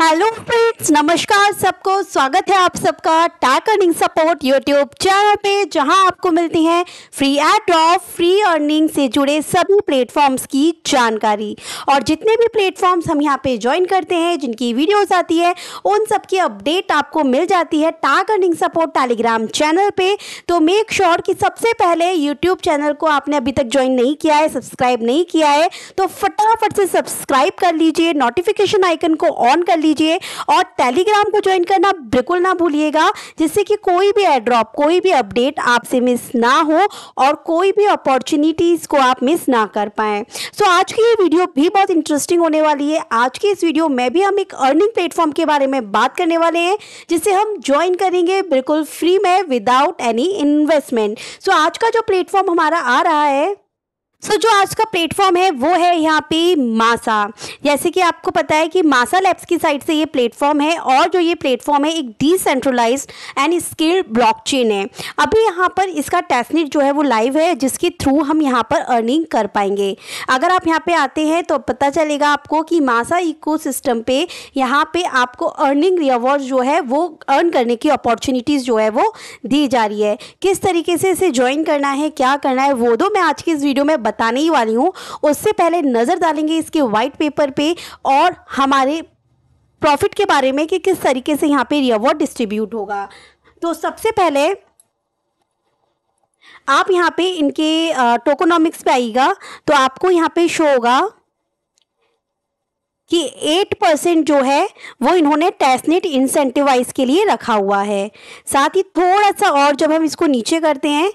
hello friends नमस्कार सबको स्वागत है आप सबका tech earning support YouTube channel पे जहां आपको मिलती है free ad of free earning से जुड़े सभी प्लेटफॉर्म्स की जानकारी और जितने भी प्लेटफॉर्म्स हम यहां पे ज्वाइन करते हैं जिनकी वीडियोस आती है उन सब की अपडेट आपको मिल जाती है tech earning support Telegram channel पर तो मेक श्योर sure कि सबसे पहले यूट्यूब चैनल को आपने अभी तक ज्वाइन नहीं किया है सब्सक्राइब नहीं किया है तो फटाफट से सब्सक्राइब कर लीजिए नोटिफिकेशन आइकन को ऑन कर कर लीजिए और टेलीग्राम को ज्वाइन करना बिल्कुल ना भूलिएगा जिससे कि कोई भी एड्रॉप कोई भी अपडेट आपसे मिस ना हो और कोई भी अपॉर्चुनिटीज़ को आप मिस ना कर पाए सो so, आज की ये वीडियो भी बहुत इंटरेस्टिंग होने वाली है आज की इस वीडियो में भी हम एक अर्निंग प्लेटफॉर्म के बारे में बात करने वाले हैं जिसे हम ज्वाइन करेंगे बिल्कुल फ्री में विदाउट एनी इन्वेस्टमेंट सो आज का जो प्लेटफॉर्म हमारा आ रहा है सो so, जो आज का प्लेटफॉर्म है वो है यहाँ पे मासा जैसे कि आपको पता है कि मासा लैब्स की साइड से ये प्लेटफॉर्म है और जो ये प्लेटफॉर्म है एक डिसेंट्रलाइज एंड स्किल्ड ब्लॉकचेन है अभी यहाँ पर इसका टेस्टनेट जो है वो लाइव है जिसके थ्रू हम यहाँ पर अर्निंग कर पाएंगे अगर आप यहाँ पे आते हैं तो पता चलेगा आपको कि मासा इको सिस्टम पे यहाँ पे आपको अर्निंग रिवॉर्ड जो है वो अर्न करने की अपॉर्चुनिटीज़ जो है वो दी जा रही है किस तरीके से इसे ज्वाइन करना है क्या करना है वो दो तो मैं आज की इस वीडियो में बता बताने ही वाली हूँ उससे पहले नज़र डालेंगे इसके वाइट पेपर पे और हमारे प्रॉफिट के बारे में कि किस तरीके से यहाँ पे रिवॉर्ड डिस्ट्रीब्यूट होगा तो सबसे पहले आप यहाँ पे इनके टोकोनॉमिक्स पे आइएगा तो आपको यहाँ पे शो होगा कि एट परसेंट जो है वो इन्होंने टेस्टनेट इंसेंटिवाइज के लिए रखा हुआ है साथ ही थोड़ा सा और जब हम इसको नीचे करते हैं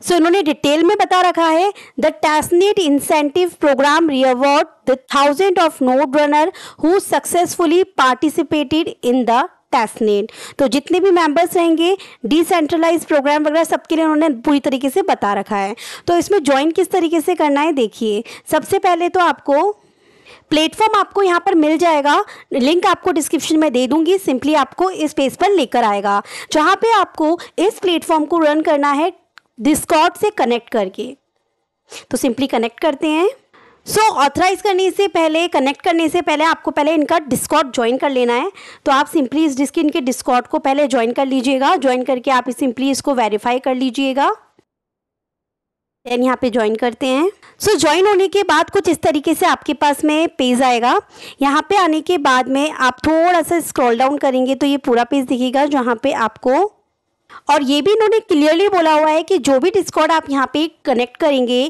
सो so, इन्होंने डिटेल में बता रखा है the testnet incentive program reward the thousand of node runner who successfully participated in the testnet तो जितने भी मेंबर्स रहेंगे डिसेंट्रलाइज प्रोग्राम वगैरह सबके लिए उन्होंने पूरी तरीके से बता रखा है तो इसमें ज्वाइन किस तरीके से करना है देखिए सबसे पहले तो आपको प्लेटफॉर्म आपको यहाँ पर मिल जाएगा लिंक आपको डिस्क्रिप्शन में दे दूंगी सिंपली आपको इस पेज पर लेकर आएगा जहाँ पे आपको इस प्लेटफॉर्म को रन करना है डिस्कॉर्ड से कनेक्ट करके तो सिंपली कनेक्ट करते हैं सो so, ऑथराइज करने से पहले कनेक्ट करने से पहले आपको पहले इनका डिस्कॉर्ड ज्वाइन कर लेना है तो आप सिंपली इस डिस्क इनके डिस्कॉर्ड को पहले ज्वाइन कर लीजिएगा ज्वाइन करके आप सिंपली इसको वेरीफाई कर लीजिएगा देन यहाँ पे ज्वाइन करते हैं सो so, ज्वाइन होने के बाद कुछ इस तरीके से आपके पास में पेज आएगा यहाँ पे आने के बाद में आप थोड़ा सा स्क्रॉल डाउन करेंगे तो ये पूरा पेज दिखेगा जहाँ पे आपको और ये भी इन्होंने क्लियरली बोला हुआ है कि जो भी डिस्कॉर्ड आप यहाँ पे कनेक्ट करेंगे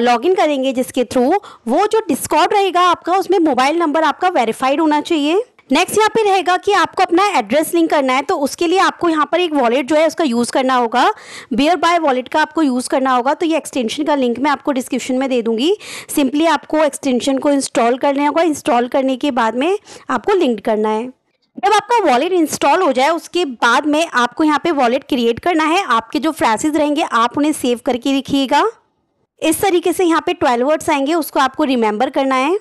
लॉगिन करेंगे जिसके थ्रू वो जो डिस्कॉर्ड रहेगा आपका उसमें मोबाइल नंबर आपका वेरीफाइड होना चाहिए नेक्स्ट यहाँ पे रहेगा कि आपको अपना एड्रेस लिंक करना है तो उसके लिए आपको यहाँ पर एक वॉलेट जो है उसका यूज़ करना होगा बियर बाय वॉलेट का आपको यूज़ करना होगा तो ये एक्सटेंशन का लिंक मैं आपको डिस्क्रिप्शन में दे दूंगी सिंपली आपको एक्सटेंशन को इंस्टॉल करना होगा इंस्टॉल करने के बाद में आपको लिंक करना है जब आपका वॉलेट इंस्टॉल हो जाए उसके बाद में आपको यहाँ पे वॉलेट क्रिएट करना है आपके जो फ्रैसेज रहेंगे आप उन्हें सेव करके रखिएगा इस तरीके से यहाँ पे ट्वेल्व वर्ड्स आएंगे उसको आपको रिमेंबर करना है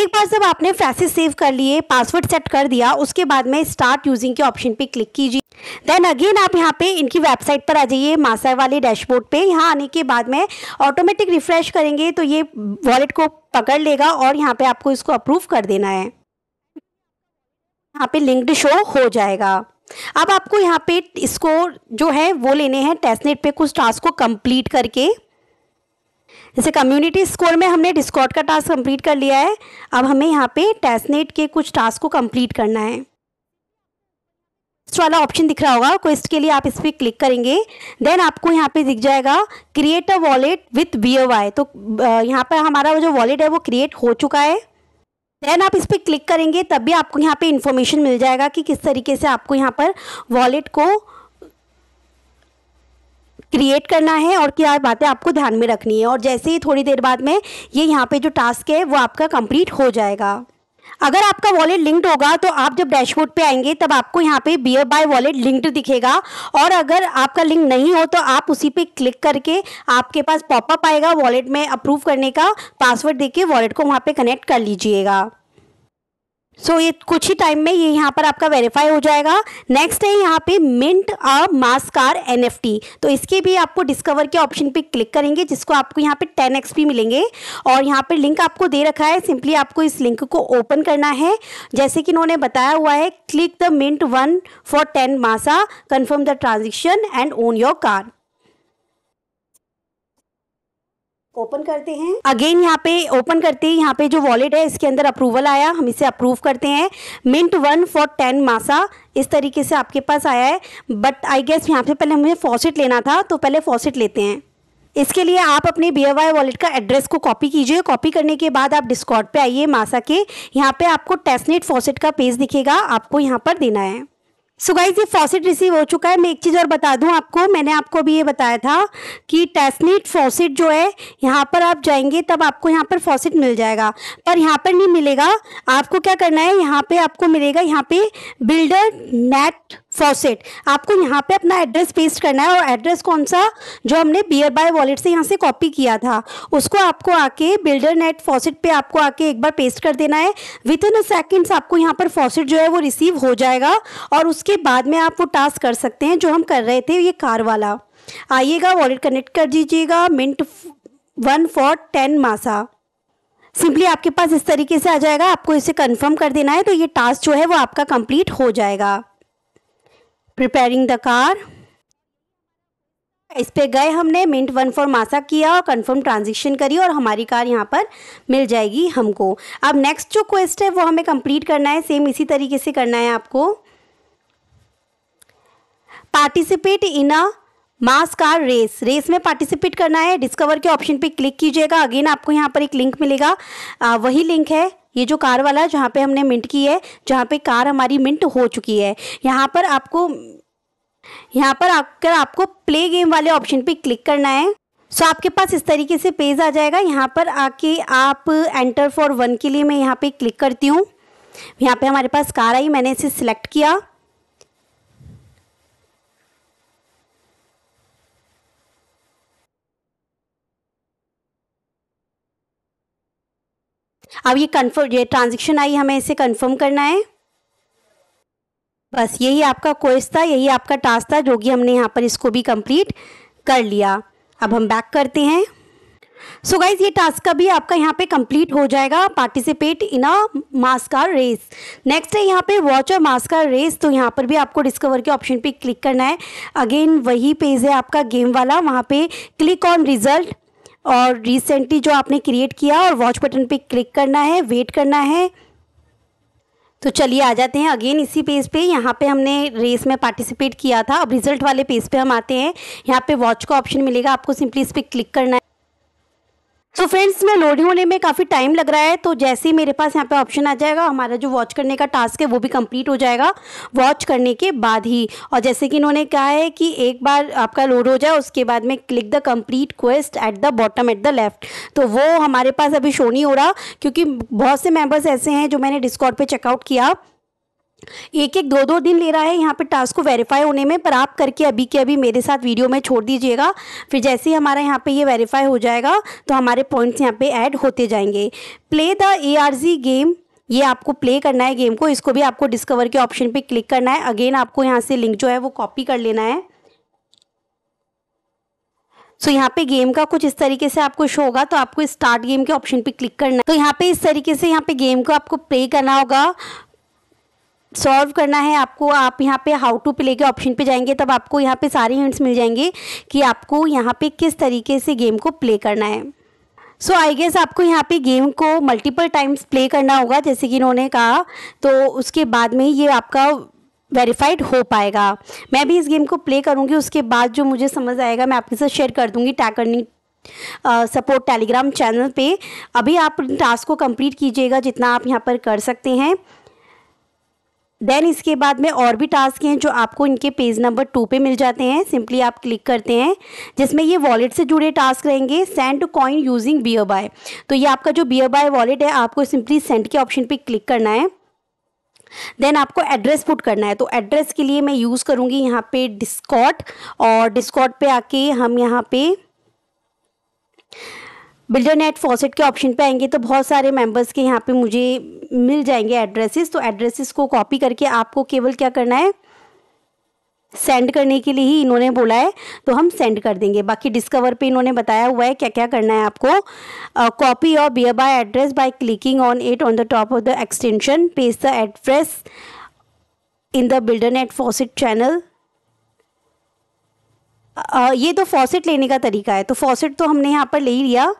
एक बार जब आपने फ्रैसेज सेव कर लिए पासवर्ड सेट कर दिया उसके बाद में स्टार्ट यूजिंग के ऑप्शन पे क्लिक कीजिए देन अगेन आप यहाँ पे इनकी वेबसाइट पर आ जाइए मासा वाले डैशबोर्ड पे यहाँ आने के बाद में ऑटोमेटिक रिफ्रेश करेंगे तो ये वॉलेट को पकड़ लेगा और यहाँ पे आपको इसको अप्रूव कर देना है यहाँ पे लिंक्ड शो हो जाएगा अब आपको यहाँ पे स्कोर जो है वो लेने हैं टेस्टनेट पे कुछ टास्क को कंप्लीट करके जैसे कम्युनिटी स्कोर में हमने डिस्कॉट का टास्क कंप्लीट कर लिया है अब हमें यहाँ पे टेस्टनेट के कुछ टास्क को कंप्लीट करना है वाला ऑप्शन दिख रहा होगा क्वेस्ट के लिए आप इस पर क्लिक करेंगे देन आपको यहाँ पे दिख जाएगा क्रिएट तो, अ वॉलेट विथ वी तो यहाँ पर हमारा जो वॉलेट है वो क्रिएट हो चुका है देन आप इस पर क्लिक करेंगे तब भी आपको यहाँ पे इन्फॉर्मेशन मिल जाएगा कि किस तरीके से आपको यहाँ पर वॉलेट को क्रिएट करना है और क्या बातें आपको ध्यान में रखनी है और जैसे ही थोड़ी देर बाद में ये यहाँ पे जो टास्क है वो आपका कंप्लीट हो जाएगा अगर आपका वॉलेट लिंक्ड होगा तो आप जब डैशबोर्ड पे आएंगे तब आपको यहाँ पे बियर बाय वॉलेट लिंक्ड दिखेगा और अगर आपका लिंक नहीं हो तो आप उसी पे क्लिक करके आपके पास पॉपअप आएगा वॉलेट में अप्रूव करने का पासवर्ड देके वॉलेट को वहाँ पे कनेक्ट कर लीजिएगा सो so, ये कुछ ही टाइम में ये यहाँ पर आपका वेरीफाई हो जाएगा नेक्स्ट है यहाँ पे मिंट अ मास्कार एन तो इसके भी आपको डिस्कवर के ऑप्शन पे क्लिक करेंगे जिसको आपको यहाँ पे टेन एक्स मिलेंगे और यहाँ पे लिंक आपको दे रखा है सिंपली आपको इस लिंक को ओपन करना है जैसे कि इन्होंने बताया हुआ है click the mint one for ten Massa confirm the transaction and own your car open करते हैं अगेन यहाँ पे ओपन करते हैं यहाँ पे जो वॉलेट है इसके अंदर अप्रूवल आया हम इसे अप्रूव करते हैं मिंट वन फॉर टेन मासा इस तरीके से आपके पास आया है बट आई गेस यहाँ पे पहले हमें फॉसेट लेना था तो पहले फॉसेट लेते हैं इसके लिए आप अपने बी वॉलेट का एड्रेस को कॉपी कीजिए कॉपी करने के बाद आप डिस्कॉर्ड पे आइए मासा के यहाँ पे आपको टेस्टनेट फॉसेट का पेज दिखेगा आपको यहाँ पर देना है सो गाइज ये फॉसेट रिसीव हो चुका है मैं एक चीज़ और बता दूं आपको मैंने आपको भी ये बताया था कि टेस्नीट फॉसेट जो है यहाँ पर आप जाएंगे तब आपको यहाँ पर फॉसेट मिल जाएगा पर यहाँ पर नहीं मिलेगा आपको क्या करना है यहाँ पे आपको मिलेगा यहाँ पे बिल्डर नेट फॉसेट आपको यहाँ पे अपना एड्रेस पेस्ट करना है और एड्रेस कौन सा जो हमने बियर बाय वॉलेट से यहाँ से कॉपी किया था उसको आपको आके बिल्डर नेट फॉसेट पे आपको आके एक बार पेस्ट कर देना है विद इन अ सेकेंड्स आपको यहाँ पर फॉसेट जो है वो रिसीव हो जाएगा और उसके बाद में आप वो टास्क कर सकते हैं जो हम कर रहे थे ये कार वाला आइएगा वॉलेट कनेक्ट कर दीजिएगा minute one for ten Massa simply आपके पास इस तरीके से आ जाएगा आपको इसे कंफर्म कर देना है तो ये टास्क जो है वो आपका कंप्लीट हो जाएगा प्रिपेयरिंग द कार इस पे गए हमने मिनट वन फॉर मासा किया और कंफर्म ट्रांजेक्शन करी और हमारी कार यहाँ पर मिल जाएगी हमको अब नेक्स्ट जो क्वेस्ट है वो हमें कंप्लीट करना है सेम इसी तरीके से करना है आपको participate in a mass car race race में पार्टिसिपेट करना है डिस्कवर के ऑप्शन पे क्लिक कीजिएगा अगेन आपको यहाँ पर एक लिंक मिलेगा आ, वही लिंक है ये जो कार वाला जहाँ पे हमने मिंट की है जहाँ पे कार हमारी मिंट हो चुकी है यहाँ पर आपको यहाँ पर आकर आपको प्ले गेम वाले ऑप्शन पे क्लिक करना है सो आपके पास इस तरीके से पेज आ जाएगा यहाँ पर आके आप एंटर फॉर वन के लिए मैं यहाँ पे क्लिक करती हूँ यहाँ पे हमारे पास कार आई मैंने इसे सिलेक्ट किया अब ये कन्फर्म ये ट्रांजेक्शन आई हमें इसे कन्फर्म करना है बस यही आपका कोर्स था यही आपका टास्क था जो कि हमने यहाँ पर इसको भी कंप्लीट कर लिया अब हम बैक करते हैं सो so गाइज ये टास्क का भी आपका यहाँ पे कंप्लीट हो जाएगा participate in a mass car race next है यहाँ पे वॉच और मास्कार रेस तो यहाँ पर भी आपको डिस्कवर के ऑप्शन पे क्लिक करना है अगेन वही पेज है आपका गेम वाला वहाँ पे क्लिक ऑन रिजल्ट और रिसेंटली जो आपने क्रिएट किया और वॉच बटन पे क्लिक करना है वेट करना है तो चलिए आ जाते हैं अगेन इसी पेज पे यहाँ पे हमने रेस में पार्टिसिपेट किया था अब रिजल्ट वाले पेज पे हम आते हैं यहाँ पे वॉच का ऑप्शन मिलेगा आपको सिंपली इस पर क्लिक करना है सो फ्रेंड्स मैं लोड होने में काफ़ी टाइम लग रहा है तो जैसे ही मेरे पास यहाँ पे ऑप्शन आ जाएगा हमारा जो वॉच करने का टास्क है वो भी कंप्लीट हो जाएगा वॉच करने के बाद ही और जैसे कि इन्होंने कहा है कि एक बार आपका लोड हो जाए उसके बाद में click the complete quest at the bottom at the left तो वो हमारे पास अभी शो नहीं हो रहा क्योंकि बहुत से मेम्बर्स ऐसे हैं जो मैंने डिस्कॉर्ड पर चेकआउट किया एक एक दो दो दिन ले रहा है यहाँ पे टास्क को वेरीफाई होने में पर आप करके अभी के अभी मेरे साथ वीडियो में छोड़ दीजिएगा फिर जैसे ही हमारा यहाँ पे ये यह वेरीफाई हो जाएगा तो हमारे पॉइंट्स यहाँ पे ऐड होते जाएंगे play the A R G game ये आपको प्ले करना है गेम को इसको भी आपको डिस्कवर के ऑप्शन पर क्लिक करना है अगेन आपको यहाँ से लिंक जो है वो कॉपी कर लेना है सो so, यहाँ पे गेम का कुछ इस तरीके से आपको शो होगा तो आपको स्टार्ट गेम के ऑप्शन पे क्लिक करना है तो यहाँ पे इस तरीके से यहाँ पे गेम को आपको प्ले करना होगा सॉल्व करना है आपको आप यहाँ पे हाउ टू प्ले के ऑप्शन पे जाएंगे तब आपको यहाँ पे सारे हिंट्स मिल जाएंगे कि आपको यहाँ पे किस तरीके से गेम को प्ले करना है सो आई गेस आपको यहाँ पे गेम को मल्टीपल टाइम्स प्ले करना होगा जैसे कि इन्होंने कहा तो उसके बाद में ये आपका वेरीफाइड हो पाएगा मैं भी इस गेम को प्ले करूँगी उसके बाद जो मुझे समझ आएगा मैं आपके साथ शेयर कर दूँगी टैग सपोर्ट टेलीग्राम चैनल पे अभी आप टास्क को कंप्लीट कीजिएगा जितना आप यहाँ पर कर सकते हैं देन इसके बाद में और भी टास्क हैं जो आपको इनके पेज नंबर टू पे मिल जाते हैं सिंपली आप क्लिक करते हैं जिसमें ये वॉलेट से जुड़े टास्क रहेंगे send coin using Bearby तो ये आपका जो बियर बाय वॉलेट है आपको सिंपली सेंड के ऑप्शन पे क्लिक करना है देन आपको एड्रेस पुट करना है तो एड्रेस के लिए मैं यूज़ करूँगी यहाँ पे डिस्कॉट और डिस्कॉट पे आके हम यहाँ पे बिल्डर नेट फॉसेट के ऑप्शन पे आएंगे तो बहुत सारे मेंबर्स के यहाँ पे मुझे मिल जाएंगे एड्रेसेस तो एड्रेसेस को कॉपी करके आपको केवल क्या करना है सेंड करने के लिए ही इन्होंने बोला है तो हम सेंड कर देंगे बाकी डिस्कवर पे इन्होंने बताया हुआ है क्या क्या करना है आपको कॉपी और Bearby address by clicking on it on the top of the extension page the address in the builder net faucet channel ये तो फॉसिट लेने का तरीका है तो फॉसिट तो हमने यहाँ पर ले ही लिया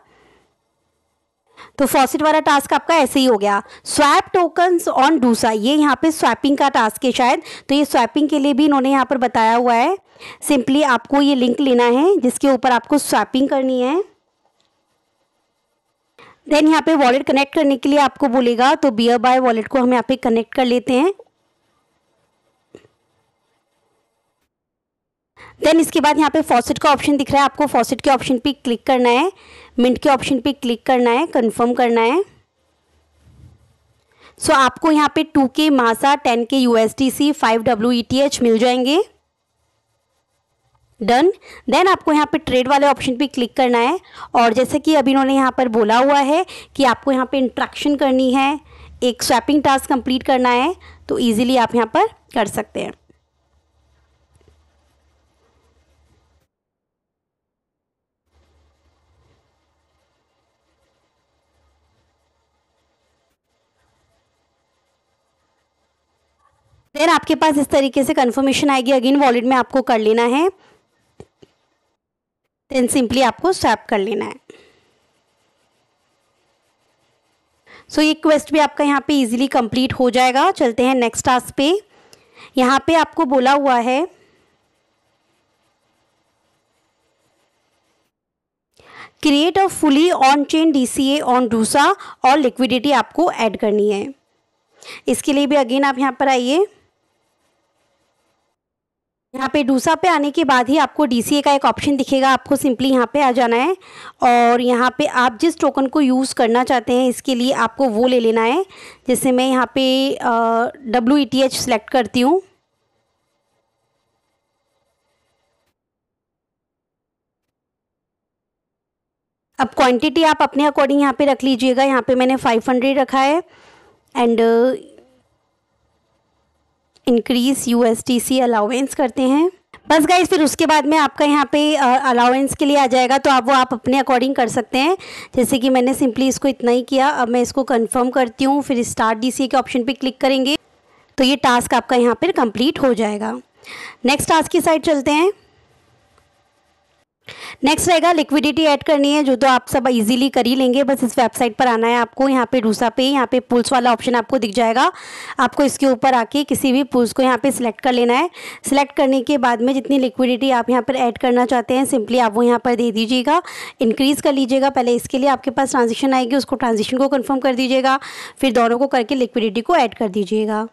तो फॉसिट वाला टास्क आपका ऐसे ही हो गया स्वैप टोकन्स ऑन डूसा ये यहाँ पे स्वैपिंग का टास्क है शायद तो ये स्वैपिंग के लिए भी इन्होंने यहाँ पर बताया हुआ है सिंपली आपको ये लिंक लेना है जिसके ऊपर आपको स्वैपिंग करनी है देन यहाँ पे वॉलेट कनेक्ट करने के लिए आपको बोलेगा तो बियर बाय वॉलेट को हम यहाँ पे कनेक्ट कर लेते हैं देन इसके बाद यहाँ पे फॉसेट का ऑप्शन दिख रहा है आपको फॉसेट के ऑप्शन पे क्लिक करना है मिंट के ऑप्शन पे क्लिक करना है कंफर्म करना है सो so, आपको यहाँ पे टू के मासा टेन के U S T C five W E T H मिल जाएंगे डन देन आपको यहाँ पे ट्रेड वाले ऑप्शन पे क्लिक करना है और जैसे कि अभी इन्होंने यहाँ पर बोला हुआ है कि आपको यहाँ पे इंट्रैक्शन करनी है एक स्वैपिंग टास्क कंप्लीट करना है तो ईजिली आप यहाँ पर कर सकते हैं देन आपके पास इस तरीके से कन्फर्मेशन आएगी अगेन वॉलेट में आपको कर लेना है देन सिंपली आपको स्वैप कर लेना है सो so, ये क्वेस्ट भी आपका यहाँ पे इजीली कंप्लीट हो जाएगा चलते हैं नेक्स्ट टास्क पे यहाँ पे आपको बोला हुआ है create a fully on chain DCA on Dusa और लिक्विडिटी आपको ऐड करनी है इसके लिए भी अगेन आप यहाँ पर आइए यहाँ पे डूसा पे आने के बाद ही आपको डी का एक ऑप्शन दिखेगा आपको सिंपली यहाँ पे आ जाना है और यहाँ पे आप जिस टोकन को यूज़ करना चाहते हैं इसके लिए आपको वो ले लेना है जैसे मैं यहाँ पे W E T H select करती हूँ अब क्वांटिटी आप अपने अकॉर्डिंग यहाँ पे रख लीजिएगा यहाँ पे मैंने 500 रखा है and increase U S T C allowance करते हैं बस गाइज फिर उसके बाद में आपका यहाँ पे अलाउेंस के लिए आ जाएगा तो आप वो आप अपने अकॉर्डिंग कर सकते हैं जैसे कि मैंने सिंपली इसको इतना ही किया अब मैं इसको कंफर्म करती हूँ फिर स्टार्ट डी के ऑप्शन पे क्लिक करेंगे तो ये टास्क आपका यहाँ पर कंप्लीट हो जाएगा नेक्स्ट टास्क की साइड चलते हैं नेक्स्ट रहेगा लिक्विडिटी ऐड करनी है जो तो आप सब इजीली कर ही लेंगे बस इस वेबसाइट पर आना है आपको यहाँ पे रूसा पे यहाँ पे पुल्स वाला ऑप्शन आपको दिख जाएगा आपको इसके ऊपर आके किसी भी पुल्स को यहाँ पे सिलेक्ट कर लेना है सिलेक्ट करने के बाद में जितनी लिक्विडिटी आप यहाँ पर ऐड करना चाहते हैं सिंपली आप वो यहाँ पर दे दीजिएगा इंक्रीज़ कर लीजिएगा पहले इसके लिए आपके पास ट्रांजेक्शन आएगी उसको ट्रांजेक्शन को कन्फर्म कर दीजिएगा फिर दोनों को करके लिक्विडिटी को ऐड कर दीजिएगा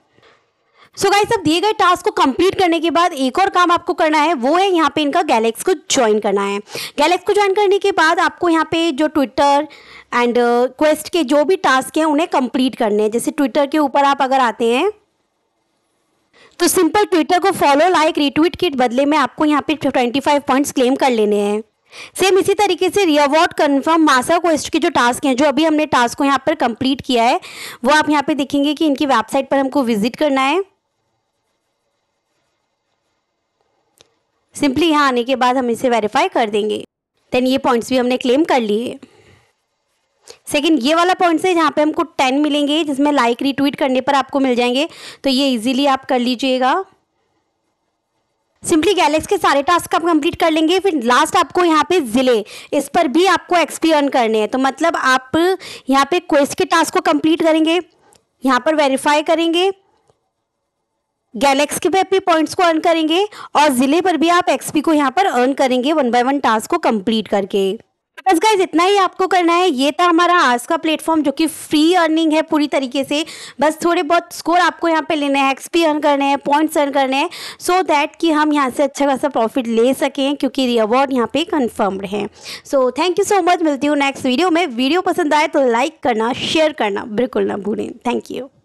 सो गाइस अब दिए गए टास्क को कंप्लीट करने के बाद एक और काम आपको करना है वो है यहाँ पे इनका गैलेक्स को ज्वाइन करना है गैलेक्स को ज्वाइन करने के बाद आपको यहाँ पे जो ट्विटर एंड क्वेस्ट के जो भी टास्क हैं उन्हें कंप्लीट करने हैं जैसे ट्विटर के ऊपर आप अगर आते हैं तो सिंपल ट्विटर को फॉलो लाइक रिट्वीट के बदले में आपको यहाँ पे फाइव पॉइंट्स क्लेम कर लेने हैं सेम इसी तरीके से रिअवॉर्ड कन्फर्म मासा क्वेस्ट के जो टास्क हैं जो अभी हमने टास्क को यहाँ पर कंप्लीट किया है वो आप यहाँ पे देखेंगे कि इनकी वेबसाइट पर हमको विजिट करना है सिंपली यहाँ आने के बाद हम इसे वेरीफाई कर देंगे देन ये पॉइंट्स भी हमने क्लेम कर लिए सेकेंड ये वाला पॉइंट्स है जहाँ पे हमको टेन मिलेंगे जिसमें लाइक रिट्वीट करने पर आपको मिल जाएंगे तो ये इजीली आप कर लीजिएगा सिंपली गैलेक्स के सारे टास्क आप कंप्लीट कर लेंगे फिर लास्ट आपको यहाँ पे ज़िले इस पर भी आपको एक्सपी अर्न करने हैं तो मतलब आप यहाँ पे क्वेस्ट के टास्क को कंप्लीट करेंगे यहाँ पर वेरीफाई करेंगे गैलेक्स के पे पॉइंट्स को अर्न करेंगे और ज़िले पर भी आप एक्सपी को यहाँ पर अर्न करेंगे वन बाय वन टास्क को कंप्लीट करके बस गाइज इतना ही आपको करना है ये था हमारा आज का प्लेटफॉर्म जो कि फ्री अर्निंग है पूरी तरीके से बस थोड़े बहुत स्कोर आपको यहाँ पे लेने हैं एक्सपी अर्न करने हैं पॉइंट्स अर्न करने हैं सो दैट कि हम यहाँ से अच्छा खासा प्रॉफिट ले सकें क्योंकि रिअवॉर्ड यहाँ पे कन्फर्मड है so thank you so much मिलती हूँ नेक्स्ट वीडियो में वीडियो पसंद आए तो लाइक करना शेयर करना बिल्कुल ना भूलें थैंक यू